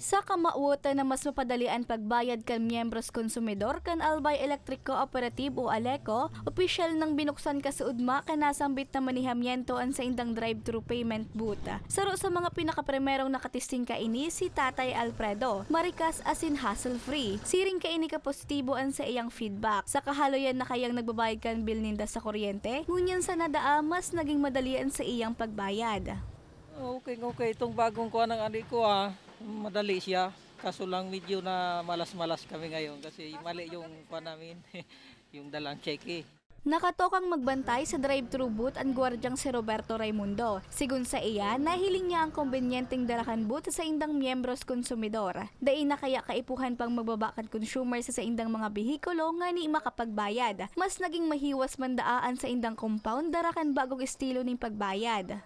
Sa kamauta na mas mapadalian pagbayad kan miyembros konsumidor kan Albay Electric Cooperative o Aleco, opisyal nang binuksan kasuudma kan nasambit na manihamyento ang sa indang drive-thru payment booth. Saro sa mga pinakaprimerong nakatisting ini si Tatay Alfredo, marikas asin hassle-free. Siring ka ini ka positibo ang sa iyang feedback. Sa kahaloyan na kayang nagbabayad kan bill ninda sa kuryente, ngunyan sa nadaa mas naging madalian sa iyang pagbayad. Okay, okay. Itong bagong kuha ng ano ko ah madali siya. Kaso lang medyo na malas-malas kami ngayon kasi mali yung panamin, yung dalang check eh. Nakatokang magbantay sa drive-thru booth ang gwardyang si Roberto Raimundo. Sigun sa iya, nahiling niya ang konbenyenteng dalakan booth sa indang miyembros konsumidor. Dahil na kaya kaipuhan pang magbabakan consumer sa sa indang mga behikulo nga ni makapagbayad. Mas naging mahiwas mandaaan sa indang compound darakan bagong estilo ng pagbayad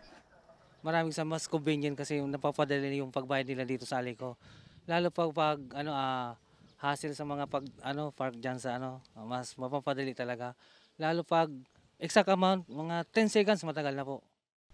maraming sa mas convenient kasi yung napapadali yung pagbayad nila dito sa Alico. Lalo pag, pag ano, uh, hassle sa mga pag, ano, park diyan sa ano, mas mapapadali talaga. Lalo pag exact amount, mga 10 seconds matagal na po.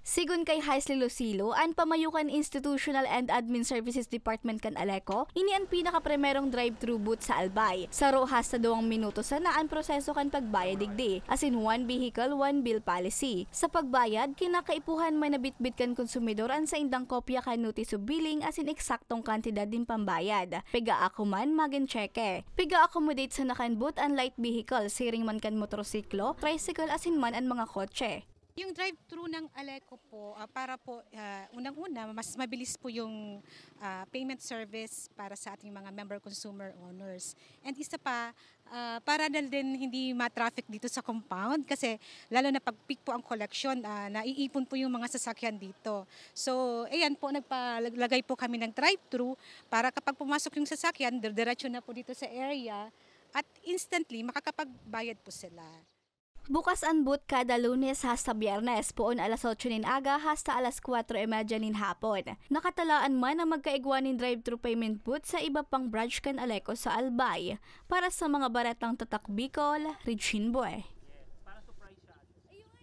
Sigun kay Heisley Lucilo, ang pamayukan Institutional and Admin Services Department kan Aleco, ini ang pinakapremerong drive-thru booth sa Albay. Sa rohas sa duwang minuto sana naan proseso kan pagbayad digdi, as in one vehicle, one bill policy. Sa pagbayad, kinakaipuhan may nabitbit kan konsumidor ang sa indang kopya kan notice of billing as in eksaktong kantidad din pambayad. Piga ako man, magin cheque. Piga accommodate sa nakan booth ang light vehicle, siring man kan motorsiklo, tricycle as in man ang mga kotse. Yung drive-thru ng Aleco po, uh, para po uh, unang-una, mas mabilis po yung uh, payment service para sa ating mga member consumer owners. And isa pa, uh, para na din hindi ma-traffic dito sa compound kasi lalo na pag-peak po ang collection, uh, naiipon po yung mga sasakyan dito. So, ayan po, nagpalagay po kami ng drive-thru para kapag pumasok yung sasakyan, diretso na po dito sa area at instantly makakapagbayad po sila. Bukas ang booth kada lunes hasta biyernes, poon alas 8 nin aga hasta alas 4.30 e nin hapon. Nakatalaan man ang magkaigwanin drive-thru payment booth sa iba pang branch kan Aleco sa Albay para sa mga baratang tatak Bicol, Regine Boy.